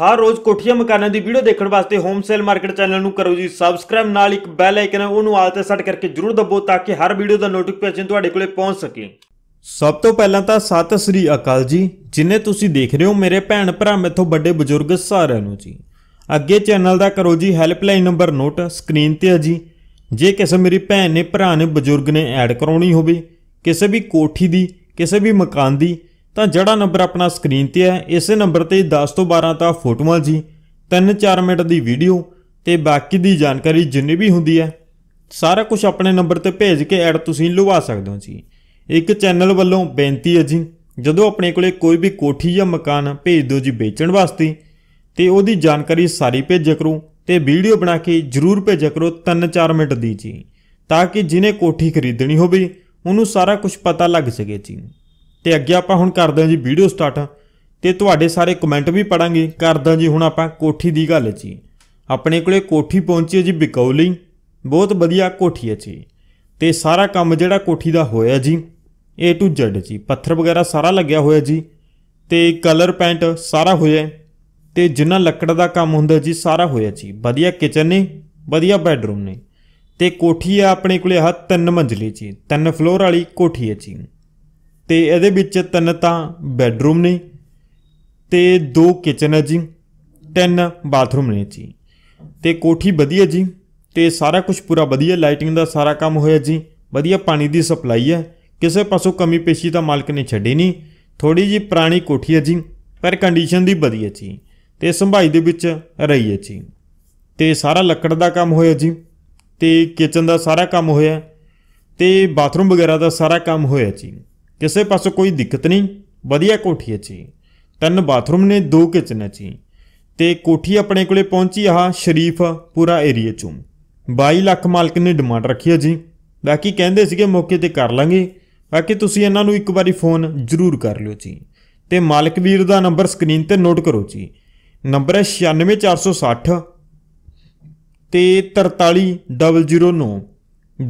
ਹਰ ਰੋਜ਼ ਕੋਠੀਆਂ ਮਕਾਨਾਂ ਦੀ ਵੀਡੀਓ ਦੇਖਣ ਵਾਸਤੇ ਹੋਮ ਸੇਲ ਮਾਰਕੀਟ ਚੈਨਲ ਨੂੰ ਕਰੋ ਜੀ ਸਬਸਕ੍ਰਾਈਬ ਨਾਲ ਇੱਕ ਬੈਲ ਆਈਕਨ ਹੈ ਉਹਨੂੰ ਆਲ ਤੇ ਸੈੱਟ ਕਰਕੇ ਜਰੂਰ ਦਬੋ ਤਾਂ ਕਿ ਹਰ ਵੀਡੀਓ ਦਾ ਨੋਟੀਫਿਕੇਸ਼ਨ ਤੁਹਾਡੇ ਕੋਲੇ ਪਹੁੰਚ ਸਕੇ ਸਭ ਤੋਂ ਪਹਿਲਾਂ ਤਾਂ ਸਤਿ ਸ੍ਰੀ ਅਕਾਲ ਜੀ ਜਿਨੇ ਤੁਸੀਂ ਦੇਖ ਰਹੇ ਹੋ ਮੇਰੇ ਭੈਣ ਭਰਾ ਮੇਥੋਂ ਵੱਡੇ ਬਜ਼ੁਰਗ ਸਾਰਿਆਂ ਨੂੰ ਜੀ ਅੱਗੇ ਚੈਨਲ ਦਾ ਕਰੋ ਜੀ ਹੈਲਪਲਾਈਨ ਨੰਬਰ ਨੋਟ ਸਕਰੀਨ ਤੇ ਆ ਜੀ ਜੇ ਕਿਸੇ ਮੇਰੀ ਭੈਣ ਨੇ ਭਰਾ ਨੇ ਬਜ਼ੁਰਗ ਨੇ ਐਡ ਕਰਾਉਣੀ ਹੋਵੇ ਕਿਸੇ ਵੀ ਕੋਠੀ ਦੀ ਕਿਸੇ ਵੀ ਮਕਾਨ ਦੀ ਤਾਂ ਜਿਹੜਾ ਨੰਬਰ ਆਪਣਾ ਸਕਰੀਨ ਤੇ ਹੈ ਇਸੇ ਨੰਬਰ ਤੇ 10 ਤੋਂ 12 ਤਾਂ ਫੋਟੋਆਂ ਜੀ 3-4 ਮਿੰਟ ਦੀ ਵੀਡੀਓ ਤੇ ਬਾਕੀ ਦੀ ਜਾਣਕਾਰੀ ਜਿੰਨੀ ਵੀ ਹੁੰਦੀ ਹੈ ਸਾਰਾ ਕੁਝ ਆਪਣੇ ਨੰਬਰ ਤੇ ਭੇਜ ਕੇ ਐਡ ਤੁਸੀਂ ਲਵਾ ਸਕਦੇ ਹੋ ਜੀ ਇੱਕ ਚੈਨਲ ਵੱਲੋਂ ਬੇਨਤੀ ਹੈ ਜੀ ਜਦੋਂ ਆਪਣੇ ਕੋਲੇ ਕੋਈ ਵੀ ਕੋਠੀ ਜਾਂ ਮਕਾਨ ਭੇਜ ਦਿਓ ਜੀ ਵੇਚਣ ਵਾਸਤੇ ਤੇ ਉਹਦੀ ਜਾਣਕਾਰੀ ਸਾਰੀ ਭੇਜਿਆ ਕਰੋ ਤੇ ਵੀਡੀਓ ਬਣਾ ਕੇ ਜਰੂਰ ਭੇਜਿਆ ਕਰੋ 3-4 ਮਿੰਟ ਦੀ ਜੀ ਤਾਂ ਕਿ ਜਿਨੇ ਕੋਠੀ ਖਰੀਦਣੀ ਹੋਵੇ ਉਹਨੂੰ ਸਾਰਾ ਕੁਝ ਪਤਾ ਲੱਗ ਸਕੇ ਜੀ ਤੇ ਅੱਗੇ ਆਪਾਂ ਹੁਣ ਕਰਦੇ ਹਾਂ ਜੀ ਵੀਡੀਓ ਸਟਾਰਟ ਤੇ ਤੁਹਾਡੇ ਸਾਰੇ ਕਮੈਂਟ ਵੀ ਪੜਾਂਗੇ ਕਰਦਾ ਜੀ ਹੁਣ ਆਪਾਂ ਕੋਠੀ ਦੀ ਗੱਲ ਜੀ ਆਪਣੇ ਕੋਲੇ ਕੋਠੀ ਪਹੁੰਚੀ ਹੈ ਜੀ ਬਿਕੌਲੀ ਬਹੁਤ ਵਧੀਆ ਕੋਠੀ ਹੈ ਜੀ ਤੇ ਸਾਰਾ ਕੰਮ ਜਿਹੜਾ ਕੋਠੀ ਦਾ ਹੋਇਆ ਜੀ A to Z ਜੀ ਪੱਥਰ ਵਗੈਰਾ ਸਾਰਾ ਲੱਗਿਆ ਹੋਇਆ ਜੀ ਤੇ ਕਲਰ ਪੈਂਟ ਸਾਰਾ ਹੋਇਆ ਤੇ ਜਿੰਨਾ ਲੱਕੜ ਦਾ ਕੰਮ ਹੁੰਦਾ ਜੀ ਸਾਰਾ ਹੋਇਆ ਜੀ ਵਧੀਆ ਕਿਚਨ ਨੇ ਵਧੀਆ ਬੈੱਡਰੂਮ ਨੇ ਤੇ ਕੋਠੀ ਆ ਆਪਣੇ ਕੋਲੇ ਆ ਤਿੰਨ ਮੰਜ਼ਲੀ ਜੀ ਤਿੰਨ ਫਲੋਰ ਵਾਲੀ ਕੋਠੀ ਹੈ ਜੀ ਤੇ ਇਹਦੇ ਵਿੱਚ ਤਿੰਨ ਤਾਂ ਬੈੱਡਰੂਮ ਨੇ ਤੇ ਦੋ ਕਿਚਨ ਹੈ ਜੀ ਤਿੰਨ ਬਾਥਰੂਮ ਨੇ ਜੀ ਤੇ ਕੋਠੀ ਵਧੀਆ ਜੀ ਤੇ ਸਾਰਾ ਕੁਝ ਪੂਰਾ ਵਧੀਆ ਲਾਈਟਿੰਗ ਦਾ ਸਾਰਾ ਕੰਮ ਹੋਇਆ ਜੀ ਵਧੀਆ ਪਾਣੀ ਦੀ ਸਪਲਾਈ ਹੈ ਕਿਸੇ ਪਾਸੋਂ ਕਮੀ ਪੇਸ਼ੀ ਤਾਂ ਮਾਲਕ ਨੇ ਛੱਡੀ ਨਹੀਂ ਥੋੜੀ ਜੀ ਪੁਰਾਣੀ ਕੋਠੀ ਹੈ ਜੀ ਪਰ ਕੰਡੀਸ਼ਨ ਦੀ ਵਧੀਆ ਜੀ ਤੇ ਸੰਭਾਈ ਦੇ ਵਿੱਚ ਰਹੀ ਹੈ ਜੀ ਤੇ ਸਾਰਾ ਲੱਕੜ ਦਾ ਕੰਮ ਹੋਇਆ ਜੀ ਤੇ ਕਿਚਨ ਦਾ ਸਾਰਾ ਕੰਮ ਹੋਇਆ ਤੇ ਬਾਥਰੂਮ ਵਗੈਰਾ ਦਾ ਸਾਰਾ ਕੰਮ ਹੋਇਆ ਜੀ ਕਿਸੇ ਪਾਸੋਂ ਕੋਈ ਦਿੱਕਤ ਨਹੀਂ ਵਧੀਆ ਕੋਠੀ ਹੈ ਜੀ ਤਿੰਨ ਬਾਥਰੂਮ ਨੇ ਦੋ ਕਿਚਨ ਹੈ ਜੀ ਤੇ ਕੋਠੀ ਆਪਣੇ ਕੋਲੇ ਪਹੁੰਚੀ ਆ ਸ਼ਰੀਫ ਪੂਰਾ ਏਰੀਆ ਚੋਂ 22 ਲੱਖ ਮਾਲਕ ਨੇ ਡਿਮਾਂਡ ਰੱਖੀ ਹੈ ਜੀ ਬਾਕੀ ਕਹਿੰਦੇ ਸੀਗੇ ਮੌਕੇ ਤੇ ਕਰ ਲਾਂਗੇ ਬਾਕੀ ਤੁਸੀਂ ਇਹਨਾਂ ਨੂੰ ਇੱਕ ਵਾਰੀ ਫੋਨ ਜ਼ਰੂਰ ਕਰ ਲਿਓ ਜੀ ਤੇ ਮਾਲਕ ਵੀਰ ਦਾ ਨੰਬਰ ਸਕਰੀਨ ਤੇ ਨੋਟ ਕਰੋ ਜੀ ਨੰਬਰ ਹੈ 96460 ਤੇ 43009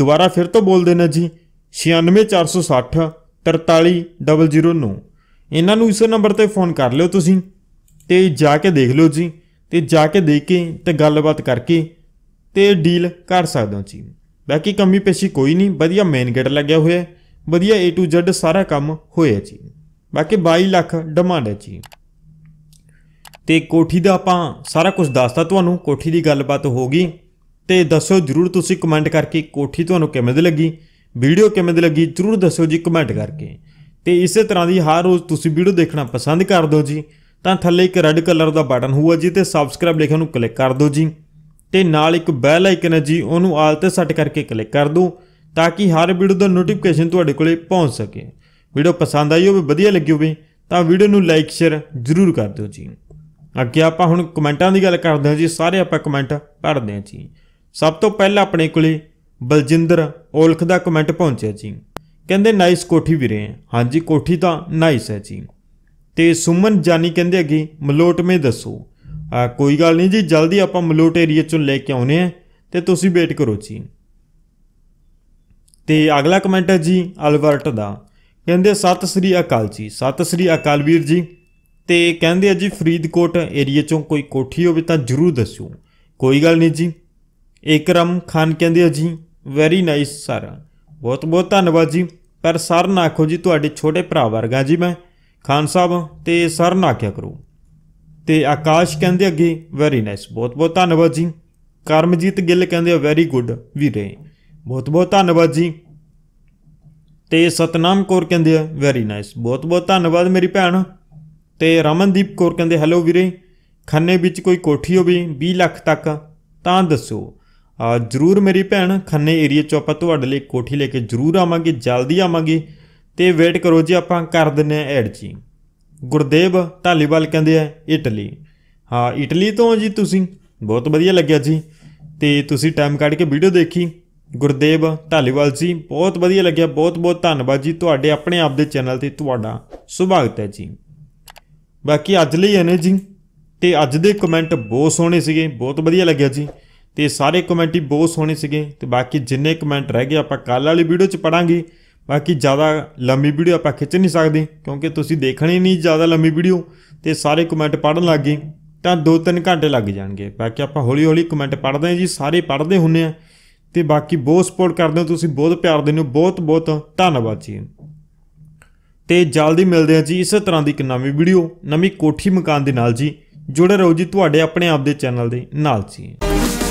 ਦੁਬਾਰਾ ਫਿਰ ਤੋਂ ਬੋਲ ਦੇਣਾ ਜੀ 96460 43009 ਇਹਨਾਂ ਨੂੰ ਇਸ ਨੰਬਰ ਤੇ ਫੋਨ ਕਰ ਲਿਓ ਤੁਸੀਂ ਤੇ ਜਾ ਕੇ ਦੇਖ ਲਿਓ ਜੀ ਤੇ ਜਾ ਕੇ ਦੇਖ ਕੇ ਤੇ ਗੱਲਬਾਤ ਕਰਕੇ ਤੇ ਡੀਲ ਕਰ ਸਕਦੇ ਹੋ ਜੀ ਬਾਕੀ ਕਮੀ ਪੇਸ਼ੀ ਕੋਈ ਨਹੀਂ ਵਧੀਆ ਮੇਨ ਗੇਟ ਲੱਗਿਆ ਹੋਇਆ ਵਧੀਆ A to Z ਸਾਰਾ ਕੰਮ ਹੋਇਆ ਜੀ ਬਾਕੀ 22 ਲੱਖ ਡਿਮਾਂਡ ਹੈ ਜੀ ਤੇ ਕੋਠੀ ਦਾ ਆਪਾਂ ਸਾਰਾ ਕੁਝ ਦੱਸਤਾ ਤੁਹਾਨੂੰ ਕੋਠੀ ਦੀ ਗੱਲਬਾਤ ਹੋ ਗਈ ਤੇ ਦੱਸੋ ਜਰੂਰ ਤੁਸੀਂ ਕਮੈਂਟ ਕਰਕੇ ਕੋਠੀ ਤੁਹਾਨੂੰ ਕਿਵੇਂ ਦੀ ਲੱਗੀ ਵੀਡੀਓ ਕਿਵੇਂ ਦੀ ਲੱਗੀ ਜਰੂਰ ਦੱਸਿਓ ਜੀ ਕਮੈਂਟ ਕਰਕੇ ਤੇ ਇਸੇ ਤਰ੍ਹਾਂ ਦੀ ਹਰ ਰੋਜ਼ ਤੁਸੀਂ ਵੀਡੀਓ ਦੇਖਣਾ ਪਸੰਦ ਕਰ ਦਿਓ ਜੀ ਤਾਂ ਥੱਲੇ ਇੱਕ ਰੈੱਡ ਕਲਰ ਦਾ ਬਟਨ ਹੋਊਗਾ ਜੀ ਤੇ ਸਬਸਕ੍ਰਾਈਬ ਲਿਖਿਆ ਨੂੰ ਕਲਿੱਕ ਕਰ ਦਿਓ ਜੀ ਤੇ ਨਾਲ ਇੱਕ ਬੈਲ ਆਈਕਨ ਹੈ ਜੀ ਉਹਨੂੰ ਆਲ ਤੇ ਸੈੱਟ ਕਰਕੇ ਕਲਿੱਕ ਕਰ ਦਿਓ ਤਾਂ ਕਿ ਹਰ ਵੀਡੀਓ ਦਾ ਨੋਟੀਫਿਕੇਸ਼ਨ ਤੁਹਾਡੇ ਕੋਲੇ ਪਹੁੰਚ ਸਕੇ ਵੀਡੀਓ ਪਸੰਦ ਆਈ ਹੋਵੇ ਵਧੀਆ ਲੱਗੀ ਹੋਵੇ ਤਾਂ ਵੀਡੀਓ ਨੂੰ ਲਾਈਕ ਸ਼ੇਅਰ ਜ਼ਰੂਰ ਕਰ ਦਿਓ ਜੀ ਅੱਗੇ ਆਪਾਂ ਹੁਣ ਕਮੈਂਟਾਂ ਦੀ ਗੱਲ ਕਰਦੇ ਹਾਂ ਜੀ ਸਾਰੇ ਆਪਾਂ ਕਮੈਂਟ ਪੜ੍ਹਦੇ ਹਾਂ ਜੀ ਸਭ ਤੋਂ ਪਹਿਲਾਂ ਆਪਣੇ ਕੋਲੇ ਬਲਜਿੰਦਰ ਔਲਖ ਦਾ ਕਮੈਂਟ ਪਹੁੰਚਿਆ ਜੀ ਕਹਿੰਦੇ ਨਾਈਸ ਕੋਠੀ ਵੀਰੇ ਹਾਂਜੀ ਕੋਠੀ ਤਾਂ ਨਾਈਸ ਹੈ ਜੀ ਤੇ ਸੁਮਨ ਜਾਨੀ ਕਹਿੰਦੇ ਅੱਗੇ ਮਲੋਟ ਮੇ ਦੱਸੋ ਕੋਈ ਗੱਲ ਨਹੀਂ ਜੀ ਜਲਦੀ ਆਪਾਂ ਮਲੋਟ ਏਰੀਆ ਚੋਂ ਲੈ ਕੇ ਆਉਨੇ ਆ ਤੇ ਤੁਸੀਂ ਵੇਟ ਕਰੋ ਜੀ ਤੇ ਅਗਲਾ ਕਮੈਂਟ ਹੈ ਜੀ ਅਲਵਰਟ ਦਾ ਕਹਿੰਦੇ ਸਤਿ ਸ੍ਰੀ ਅਕਾਲ ਜੀ ਸਤਿ ਸ੍ਰੀ ਅਕਾਲ ਵੀਰ ਜੀ ਤੇ ਕਹਿੰਦੇ ਆ ਜੀ ਫਰੀਦਕੋਟ ਏਰੀਆ ਚੋਂ ਕੋਈ ਕੋਠੀ ਹੋਵੇ ਤਾਂ ਜਰੂਰ ਦੱਸਿਓ ਕੋਈ ਗੱਲ ਨਹੀਂ ਜੀ ਇਕਰਮ ਖਾਨ ਕਹਿੰਦੇ ਆ ਜੀ ਵੈਰੀ ਨਾਈਸ ਸਰ ਬਹੁਤ ਬਹੁਤ ਧੰਨਵਾਦ ਜੀ ਪਰ ਸਰ ਨਾ ਆਖੋ ਜੀ ਤੁਹਾਡੇ ਛੋਟੇ ਭਰਾ ਵਰਗਾ ਜੀ ਮੈਂ ਖਾਨ ਸਾਹਿਬ ਤੇ ਸਰ ਨਾ ਕਿਆ ਕਰੋ ਤੇ ਆਕਾਸ਼ ਕਹਿੰਦੇ ਅੱਗੇ ਵੈਰੀ ਨਾਈਸ ਬਹੁਤ ਬਹੁਤ ਧੰਨਵਾਦ ਜੀ ਕਰਮਜੀਤ ਗਿੱਲ ਕਹਿੰਦੇ ਵੈਰੀ ਗੁੱਡ ਵੀਰੇ ਬਹੁਤ ਬਹੁਤ ਧੰਨਵਾਦ ਜੀ ਤੇ ਸਤਨਾਮ ਕੌਰ ਕਹਿੰਦੇ ਆ ਵੈਰੀ ਨਾਈਸ ਬਹੁਤ ਬਹੁਤ ਧੰਨਵਾਦ ਮੇਰੀ ਭੈਣ ਤੇ ਰਮਨਦੀਪ ਕੌਰ ਕਹਿੰਦੇ ਹੈਲੋ ਵੀਰੇ ਖੰਨੇ ਵਿੱਚ ਕੋਈ ਕੋਠੀ ਹੋਵੇ 20 ਲੱਖ ਤੱਕ ਤਾਂ ਦੱਸੋ ਜਰੂਰ ਮੇਰੀ ਭੈਣ ਖੰਨੇ ਏਰੀਆ ਚੋਂ ਆਪਾਂ ਤੁਹਾਡੇ ਲਈ ਕੋਠੀ ਲੈ ਕੇ ਜਰੂਰ ਆਵਾਂਗੇ ਜਲਦੀ ਆਵਾਂਗੇ ਤੇ ਵੇਟ ਕਰੋ ਜੀ ਆਪਾਂ ਕਰ ਦਿੰਨੇ ਆ ਐਡ ਜੀ ਗੁਰਦੇਵ ਢਾਲੀਵਾਲ ਕਹਿੰਦੇ ਆ ਇਟਲੀ ਹਾਂ ਇਟਲੀ ਤੋਂ ਜੀ ਤੁਸੀਂ ਬਹੁਤ ਵਧੀਆ ਲੱਗਿਆ ਜੀ ਤੇ ਤੁਸੀਂ ਟਾਈਮ ਕੱਢ ਕੇ ਵੀਡੀਓ ਦੇਖੀ ਗੁਰਦੇਵ ਢਾਲੀਵਾਲ ਜੀ ਬਹੁਤ ਵਧੀਆ ਲੱਗਿਆ ਬਹੁਤ ਬਹੁਤ ਧੰਨਵਾਦ ਜੀ ਤੁਹਾਡੇ ਆਪਣੇ ਆਪ ਦੇ ਚੈਨਲ ਤੇ ਤੁਹਾਡਾ ਸੁਭਾਗਤ ਹੈ ਜੀ ਬਾਕੀ ਅੱਜ ਲਈ ਇਹਨੇ ਜੀ ਤੇ ਅੱਜ ਦੇ ਕਮੈਂਟ ਬਹੁਤ ਸੋਹਣੇ ਸੀਗੇ ਬਹੁਤ ਵਧੀਆ ਲੱਗਿਆ ਜੀ ਤੇ ਸਾਰੇ ਕਮੈਂਟ ਹੀ ਬਹੁਤ ਸੋਹਣੇ ਸੀਗੇ ਤੇ ਬਾਕੀ ਜਿੰਨੇ ਕਮੈਂਟ ਰਹਿ ਗਏ ਆਪਾਂ ਕੱਲ ਵਾਲੀ ਵੀਡੀਓ 'ਚ ਪੜਾਂਗੇ ਬਾਕੀ ਜ਼ਿਆਦਾ ਲੰਮੀ ਵੀਡੀਓ ਆਪਾਂ ਖਿੱਚ ਨਹੀਂ ਸਕਦੇ ਕਿਉਂਕਿ ਤੁਸੀਂ ਦੇਖਣੀ ਨਹੀਂ ਜ਼ਿਆਦਾ ਲੰਮੀ ਵੀਡੀਓ ਤੇ ਸਾਰੇ ਕਮੈਂਟ ਪੜਨ ਲੱਗ ਗਏ ਤਾਂ 2-3 ਘੰਟੇ ਲੱਗ ਜਾਣਗੇ ਬਾਕੀ ਆਪਾਂ ਹੌਲੀ-ਹੌਲੀ ਕਮੈਂਟ ਪੜਦੇ ਹਾਂ ਜੀ ਸਾਰੇ ਪੜਦੇ ਹੁੰਨੇ ਆ ਤੇ ਬਾਕੀ ਬਹੁਤ ਸਪੋਰਟ ਕਰਦੇ ਹੋ ਤੁਸੀਂ ਬਹੁਤ ਪਿਆਰ ਦਿੰਦੇ ਹੋ ਬਹੁਤ-ਬਹੁਤ ਧੰਨਵਾਦ ਜੀ ਤੇ ਜਲਦੀ ਮਿਲਦੇ ਹਾਂ ਜੀ ਇਸੇ ਤਰ੍ਹਾਂ ਦੀ ਇੱਕ ਨਵੀਂ ਵੀਡੀਓ ਨਵੀਂ ਕੋਠੀ ਮਕਾਨ ਦੇ ਨਾਲ ਜੀ ਜੁੜੇ ਰਹੋ ਜੀ ਤੁਹਾਡੇ ਆਪਣੇ ਆਪ ਦੇ ਚੈਨਲ ਦੇ ਨਾਲ ਜੀ